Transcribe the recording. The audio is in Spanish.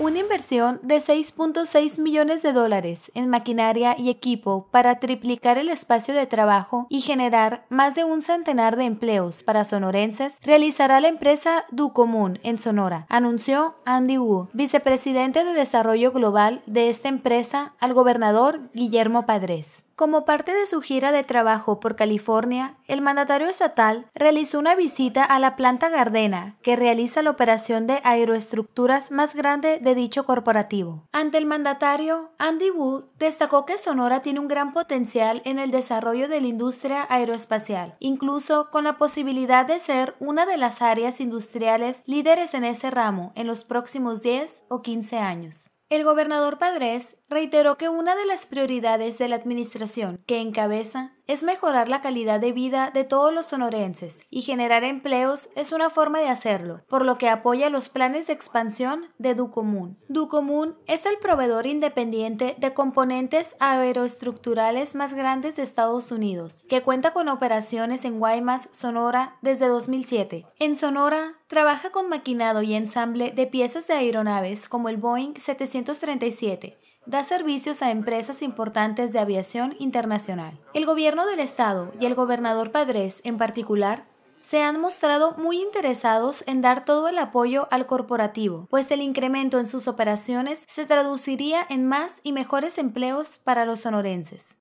una inversión de 6.6 millones de dólares en maquinaria y equipo para triplicar el espacio de trabajo y generar más de un centenar de empleos para sonorenses realizará la empresa Ducomún en Sonora, anunció Andy Wu, vicepresidente de Desarrollo Global de esta empresa, al gobernador Guillermo Padres. Como parte de su gira de trabajo por California, el mandatario estatal realizó una visita a la planta Gardena, que realiza la operación de aeroestructuras más grande de dicho corporativo. Ante el mandatario, Andy Wu destacó que Sonora tiene un gran potencial en el desarrollo de la industria aeroespacial, incluso con la posibilidad de ser una de las áreas industriales líderes en ese ramo en los próximos 10 o 15 años. El gobernador Padres reiteró que una de las prioridades de la administración que encabeza es mejorar la calidad de vida de todos los sonorenses y generar empleos es una forma de hacerlo, por lo que apoya los planes de expansión de Ducomún. Ducomún es el proveedor independiente de componentes aeroestructurales más grandes de Estados Unidos, que cuenta con operaciones en Guaymas, Sonora, desde 2007. En Sonora, trabaja con maquinado y ensamble de piezas de aeronaves como el Boeing 737, da servicios a empresas importantes de aviación internacional. El gobierno del estado y el gobernador Padres en particular se han mostrado muy interesados en dar todo el apoyo al corporativo, pues el incremento en sus operaciones se traduciría en más y mejores empleos para los sonorenses.